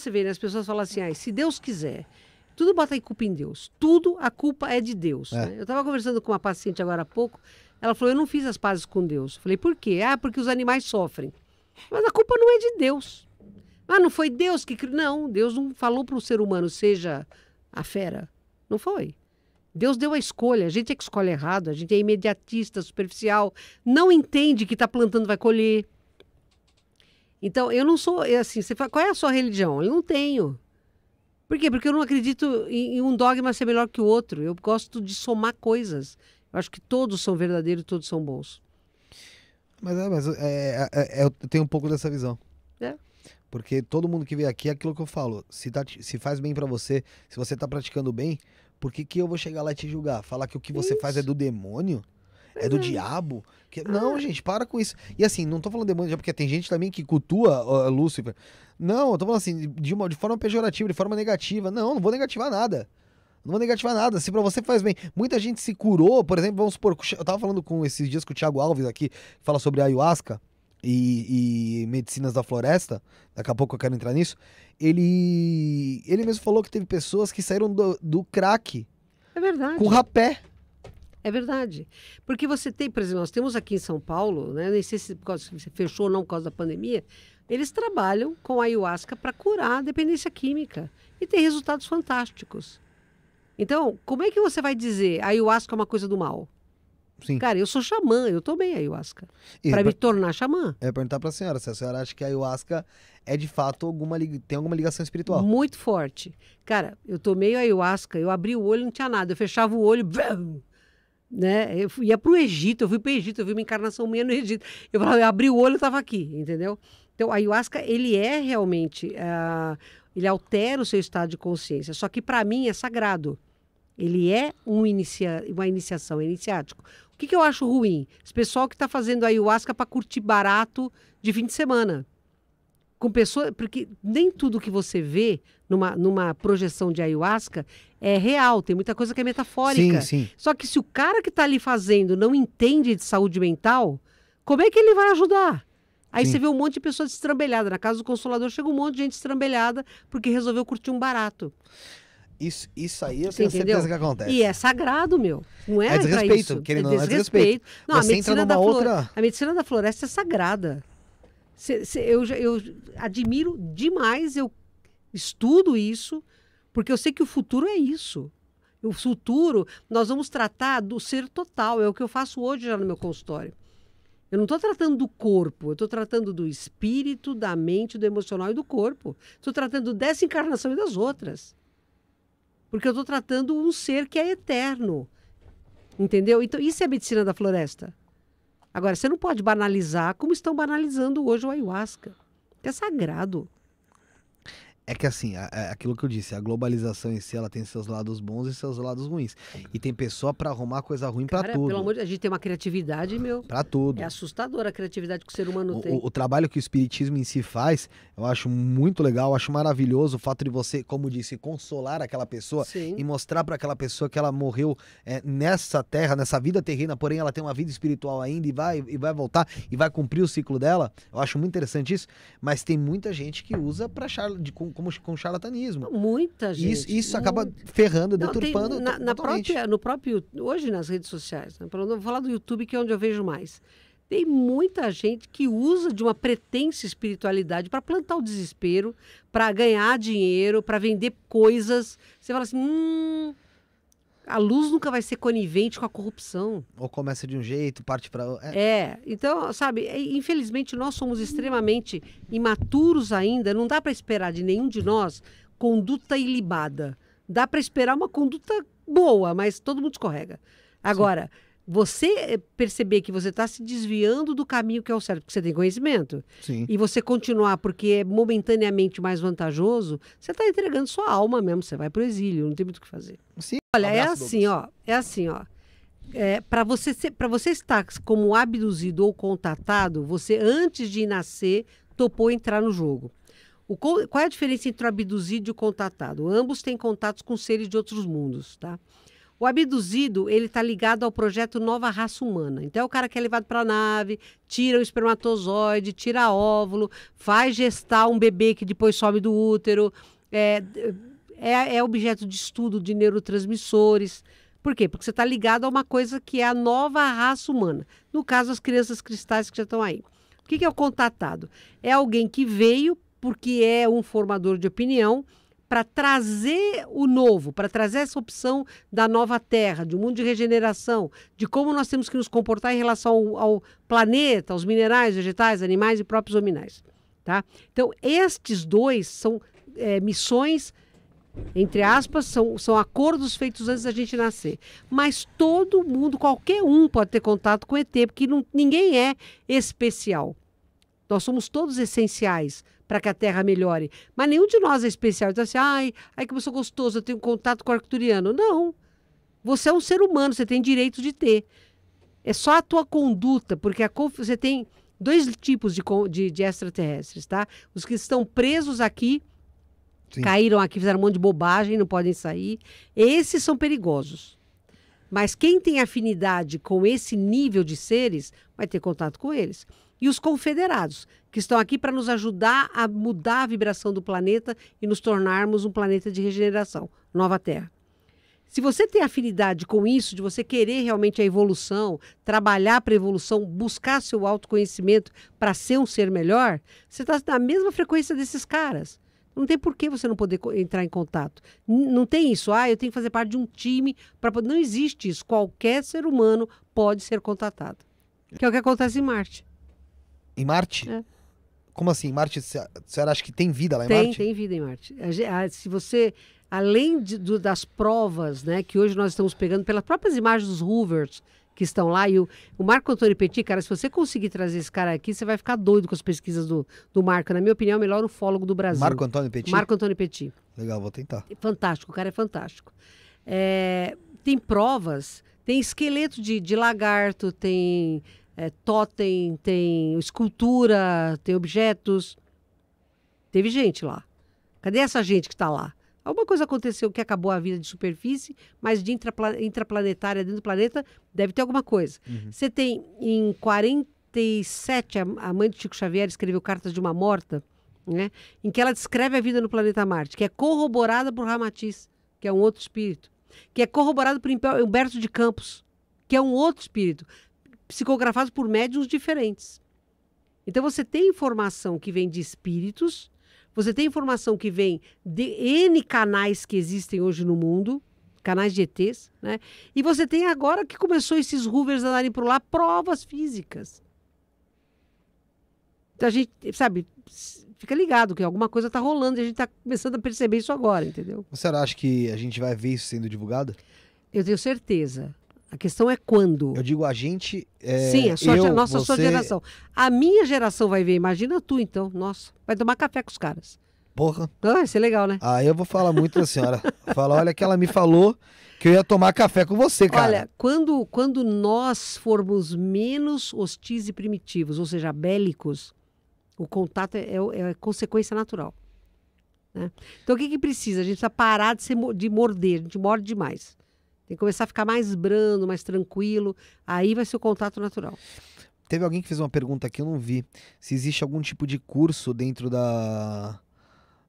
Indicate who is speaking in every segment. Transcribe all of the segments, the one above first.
Speaker 1: você vê, né, as pessoas falam assim, ah, se Deus quiser, tudo bota aí culpa em Deus. Tudo a culpa é de Deus. É. Né? Eu estava conversando com uma paciente agora há pouco, ela falou, eu não fiz as pazes com Deus. Eu falei, por quê? Ah, porque os animais sofrem. Mas a culpa não é de Deus. Ah, não foi Deus que criou. Não, Deus não falou para o ser humano, seja a fera. Não foi. Deus deu a escolha, a gente é que escolhe errado, a gente é imediatista, superficial, não entende que está plantando vai colher. Então, eu não sou, é assim, você fala, qual é a sua religião? Eu não tenho. Por quê? Porque eu não acredito em, um dogma ser melhor que o outro. Eu gosto de somar coisas. Eu acho que todos são verdadeiros, todos são bons.
Speaker 2: Mas, é, mas é, é, é, eu tenho um pouco dessa visão. É. Porque todo mundo que vem aqui é aquilo que eu falo. Se, tá, se faz bem para você, se você tá praticando bem, por que, que eu vou chegar lá e te julgar? Falar que o que você Isso. faz é do demônio? é do uhum. diabo. Que... É, não, ah. gente, para com isso. E assim, não tô falando demônio, porque tem gente também que cultua uh, Lúcifer. Não, eu tô falando assim, de, uma, de forma pejorativa, de forma negativa. Não, não vou negativar nada. Não vou negativar nada. Se para você faz bem, muita gente se curou, por exemplo, vamos supor, eu tava falando com esses dias com o Thiago Alves aqui, que fala sobre ayahuasca e, e medicinas da floresta. Daqui a pouco eu quero entrar nisso. Ele, ele mesmo falou que teve pessoas que saíram do, do crack.
Speaker 1: É verdade. Com rapé. É verdade. Porque você tem, por exemplo, nós temos aqui em São Paulo, né, nem sei se, você fechou ou não por causa da pandemia, eles trabalham com ayahuasca para curar a dependência química e tem resultados fantásticos. Então, como é que você vai dizer ayahuasca é uma coisa do mal? Sim. Cara, eu sou xamã, eu tomei ayahuasca. Para me tornar xamã.
Speaker 2: Eu ia perguntar para a senhora se a senhora acha que a ayahuasca
Speaker 1: é de fato alguma tem alguma ligação espiritual. Muito forte. Cara, eu tomei ayahuasca, eu abri o olho e não tinha nada. Eu fechava o olho, brum, né? Eu ia para o Egito, eu fui para o Egito, eu vi uma encarnação minha no Egito. Eu, falava, eu abri o olho, eu estava aqui, entendeu? Então, a ayahuasca, ele é realmente, uh, ele altera o seu estado de consciência. Só que para mim é sagrado. Ele é um inicia, uma iniciação, é iniciático. O que, que eu acho ruim? Esse pessoal que está fazendo ayahuasca para curtir barato de fim de semana com pessoas, porque nem tudo que você vê numa, numa projeção de ayahuasca é real, tem muita coisa que é metafórica. Sim, sim. Só que se o cara que está ali fazendo não entende de saúde mental, como é que ele vai ajudar? Aí sim. você vê um monte de pessoas estrambelhadas. Na casa do Consolador chega um monte de gente estrambelhada porque resolveu curtir um barato. Isso,
Speaker 2: isso aí eu tenho certeza que acontece. E é
Speaker 1: sagrado, meu. Não é, é desrespeito, isso. É Não, é desrespeito. Não, a medicina, da outra... a medicina da floresta é sagrada. Cê, cê, eu, eu admiro demais, eu estudo isso, porque eu sei que o futuro é isso. O futuro, nós vamos tratar do ser total, é o que eu faço hoje já no meu consultório. Eu não estou tratando do corpo, eu estou tratando do espírito, da mente, do emocional e do corpo. Estou tratando dessa encarnação e das outras. Porque eu estou tratando um ser que é eterno. Entendeu? Então, isso é a medicina da floresta. Agora, você não pode banalizar como estão banalizando hoje o ayahuasca. É sagrado.
Speaker 2: É que assim, a, é, aquilo que eu disse, a globalização em si, ela tem seus lados bons e seus lados ruins. E tem pessoa para arrumar coisa ruim para tudo. Pelo amor
Speaker 1: de Deus, a gente tem uma criatividade, meu. Para tudo. É assustadora a criatividade que o ser humano o, tem. O, o,
Speaker 2: trabalho que o espiritismo em si faz, eu acho muito legal, acho maravilhoso o fato de você, como disse, consolar aquela pessoa Sim. e mostrar para aquela pessoa que ela morreu é, nessa terra, nessa vida terrena, porém ela tem uma vida espiritual ainda e vai e vai voltar e vai cumprir o ciclo dela. Eu acho muito interessante isso, mas
Speaker 1: tem muita gente que usa para achar de com, como com charlatanismo. Muita gente. Isso, isso acaba ferrando, não, deturpando. Tem, na, na própria, no próprio. Hoje nas redes sociais, né? vou falar do YouTube, que é onde eu vejo mais. Tem muita gente que usa de uma pretensa espiritualidade para plantar o desespero, para ganhar dinheiro, para vender coisas. Você fala assim, hum, a luz nunca vai ser conivente com a corrupção.
Speaker 2: Ou começa de um jeito, parte para. É.
Speaker 1: é, então, sabe, infelizmente nós somos extremamente imaturos ainda, não dá para esperar de nenhum de nós conduta ilibada. Dá para esperar uma conduta boa, mas todo mundo escorrega. Agora. Sim você eh, perceber que você está se desviando do caminho que é o certo, porque você tem conhecimento, Sim. e você continuar porque é momentaneamente mais vantajoso, você está entregando sua alma mesmo, você vai para o exílio, não tem muito o que fazer. Sim. Olha, um é assim, ó, é assim, ó. É, para você para você estar como abduzido ou contatado, você antes de nascer topou entrar no jogo. O, qual é a diferença entre o abduzido e o contatado? Ambos têm contatos com seres de outros mundos, tá? O abduzido, ele está ligado ao projeto Nova Raça Humana. Então, é o cara que é levado para a nave, tira o espermatozoide, tira óvulo, faz gestar um bebê que depois some do útero, é, é, é objeto de estudo de neurotransmissores. Por quê? Porque você está ligado a uma coisa que é a nova raça humana. No caso, as crianças cristais que já estão aí. O que, que é o contatado? É alguém que veio porque é um formador de opinião, para trazer o novo, para trazer essa opção da nova terra, de um mundo de regeneração, de como nós temos que nos comportar em relação ao, ao planeta, aos minerais, vegetais, animais e próprios hominais. Tá? Então, estes dois são é, missões entre aspas, são, são acordos feitos antes da gente nascer. Mas todo mundo, qualquer um pode ter contato com ET, porque não, ninguém é especial. Nós somos todos essenciais para que a Terra melhore. Mas nenhum de nós é especial. Então, assim, ai, ai que eu sou gostoso, eu tenho contato com o arcturiano. Não. Você é um ser humano, você tem direito de ter. É só a tua conduta, porque a, você tem dois tipos de, de, de, extraterrestres, tá? Os que estão presos aqui, Sim. caíram aqui, fizeram um monte de bobagem, não podem sair. Esses são perigosos. Mas quem tem afinidade com esse nível de seres vai ter contato com eles e os confederados, que estão aqui para nos ajudar a mudar a vibração do planeta e nos tornarmos um planeta de regeneração, nova Terra. Se você tem afinidade com isso, de você querer realmente a evolução, trabalhar para a evolução, buscar seu autoconhecimento para ser um ser melhor, você está na mesma frequência desses caras. Não tem por que você não poder entrar em contato. Não tem isso. Ah, eu tenho que fazer parte de um time. para Não existe isso. Qualquer ser humano pode ser contatado. Que é o que acontece em Marte.
Speaker 2: Em Marte? É. Como assim? Marte, a senhora acha que tem vida lá em tem, Marte?
Speaker 1: Tem, tem vida em Marte. Se você, além de, do, das provas né, que hoje nós estamos pegando pelas próprias imagens dos rovers que estão lá, e o, o, Marco Antônio Petit, cara, se você conseguir trazer esse cara aqui, você vai ficar doido com as pesquisas do, do Marco. Na minha opinião, é o melhor ufólogo do Brasil. Marco Antônio Petit? Marco Antônio Petit.
Speaker 2: Legal, vou tentar.
Speaker 1: Fantástico, o cara é fantástico. É, tem provas, tem esqueleto de, de lagarto, tem é, totem, tem escultura, tem objetos. Teve gente lá. Cadê essa gente que está lá? Alguma coisa aconteceu que acabou a vida de superfície, mas de intrapla intraplanetária dentro do planeta deve ter alguma coisa. Uhum. Você tem em 47, a mãe de Chico Xavier escreveu Cartas de uma Morta, né, em que ela descreve a vida no planeta Marte, que é corroborada por Ramatiz, que é um outro espírito, que é corroborada por Humberto de Campos, que é um outro espírito psicografados por médiums diferentes. Então você tem informação que vem de espíritos, você tem informação que vem de N canais que existem hoje no mundo, canais de ETs, né? E você tem agora que começou esses rovers andarem por lá provas físicas. Então a gente, sabe, fica ligado que alguma coisa está rolando e a gente está começando a perceber isso agora, entendeu?
Speaker 2: Você acha que a gente vai ver isso sendo divulgado?
Speaker 1: Eu tenho certeza.
Speaker 2: A questão é quando. Eu digo a gente. É, Sim, a sua, é eu, nossa, você... sua geração.
Speaker 1: A minha geração vai ver, imagina tu então, nossa, vai tomar café com os caras. Porra. Ah, vai ser é legal, né?
Speaker 2: Ah, eu vou falar muito da senhora. falar, olha que ela me falou que eu ia tomar café com você, cara. Olha,
Speaker 1: quando, quando nós formos menos hostis e primitivos, ou seja, bélicos, o contato é, é, é consequência natural. Né? Então o que, que precisa? A gente precisa parar de, ser, de morder, a gente morde demais. Tem que começar a ficar mais brando, mais tranquilo. Aí vai ser o contato natural.
Speaker 2: Teve alguém que fez uma pergunta aqui, eu não vi. Se existe algum tipo de curso dentro da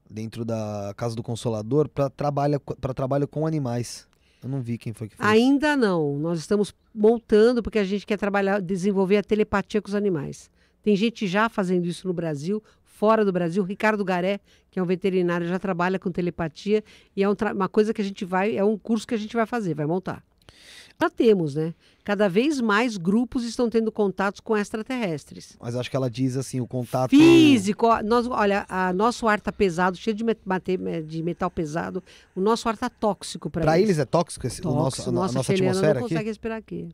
Speaker 2: dentro da Casa do Consolador para trabalho, trabalho com animais. Eu não vi quem foi que
Speaker 1: fez. Ainda não. Nós estamos montando porque a gente quer trabalhar, desenvolver a telepatia com os animais. Tem gente já fazendo isso no Brasil, fora do Brasil. Ricardo Garé, que é um veterinário, já trabalha com telepatia e é um uma coisa que a gente vai, é um curso que a gente vai fazer, vai montar. Já temos, né? Cada vez mais grupos estão tendo contatos com extraterrestres.
Speaker 2: Mas acho que ela diz assim, o contato
Speaker 1: físico. Nós, olha, a nosso ar tá pesado, cheio de, de metal pesado. O nosso ar tá tóxico para eles. Para eles
Speaker 2: é tóxico, esse, tóxico o nosso, a, nossa, a nossa atmosfera não consegue
Speaker 1: respirar aqui.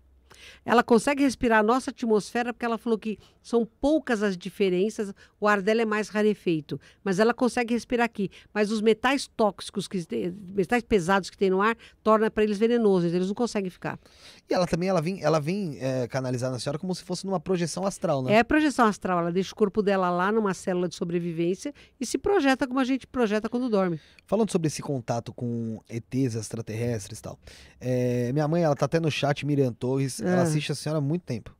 Speaker 1: Ela consegue respirar a nossa atmosfera porque ela falou que são poucas as diferenças, o ar dela é mais rarefeito, mas ela consegue respirar aqui. Mas os metais tóxicos, que metais pesados que tem no ar, torna para eles venenosos, eles não conseguem ficar.
Speaker 2: E ela também ela vem, ela vem é, canalizar na
Speaker 1: senhora como se fosse numa projeção astral, né? É projeção astral, ela deixa o corpo dela lá numa célula de sobrevivência e se projeta como a gente projeta quando dorme. Falando sobre esse contato com ETs
Speaker 2: extraterrestres e tal, é, minha mãe, ela tá até no chat, Miriam Torres, é. ela ah. assiste a senhora há muito tempo.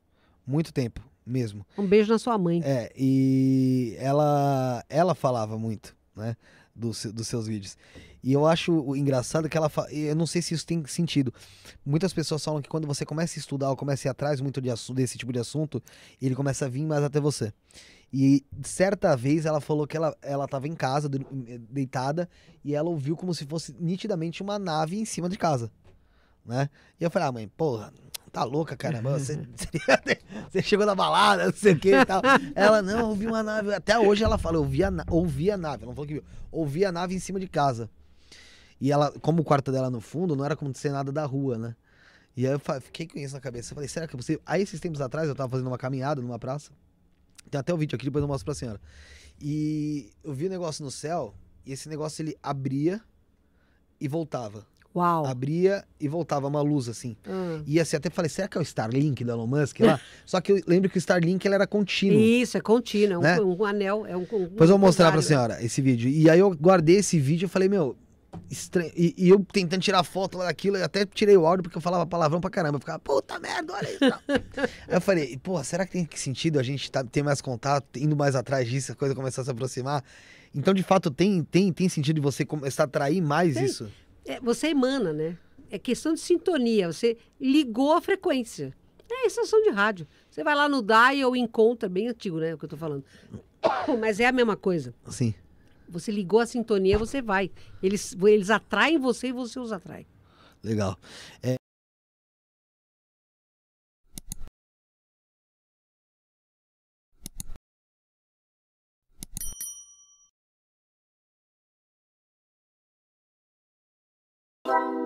Speaker 2: Muito tempo mesmo. Um beijo na sua mãe. É, e ela, ela falava muito, né? dos seus vídeos. E eu acho engraçado que ela. Fa... Eu não sei se isso tem sentido. Muitas pessoas falam que quando você começa a estudar ou começa a ir atrás muito de, desse tipo de assunto, ele começa a vir mais até você. E certa vez ela falou que ela, ela tava em casa, deitada, e ela ouviu como se fosse nitidamente uma nave em cima de casa. Né? E eu falei, ah, mãe, porra, tá louca, caramba, você, né? você chegou na balada, não sei o que e tal. Ela, não, ouvi uma nave. Até hoje ela fala, ouvi a, ouvi a nave. Ela não falou que viu. Ouvi a nave em cima de casa. E ela, como o quarto dela no fundo, não era como ser nada da rua, né? E aí eu fiquei com isso na cabeça. Eu falei, será que é possível? Aí, esses tempos atrás, eu tava fazendo uma caminhada numa praça. Tem até o um vídeo aqui, depois eu mostro pra senhora. E eu vi um negócio no céu, e esse negócio ele abria e voltava. Uau. Abria e voltava uma luz assim. Hum. E assim, até falei, será que é o Starlink da Elon Musk lá? Só que eu lembro que o Starlink ele era contínuo. Isso, é contínuo, é né? um,
Speaker 1: um anel, é um, um Pois eu vou mostrar para a né?
Speaker 2: senhora esse vídeo. E aí eu guardei esse vídeo e falei, meu, estranho. E, e, eu tentando tirar foto lá daquilo, eu até tirei o áudio porque eu falava palavrão pra caramba. Eu ficava, puta merda, olha isso.
Speaker 1: aí
Speaker 2: eu falei, pô, será que tem que sentido a gente tá, ter mais contato, indo mais atrás disso, a coisa começar a se aproximar? Então, de fato, tem, tem, tem sentido você começar a atrair mais tem. isso?
Speaker 1: é, você emana, né? É questão de sintonia. Você ligou a frequência. É a estação de rádio. Você vai lá no dial e encontra, bem antigo, né? O que eu tô falando. Mas é a mesma coisa. Sim. Você ligou a sintonia, você vai. Eles, eles atraem você e você os atrai.
Speaker 2: Legal. É... Bye.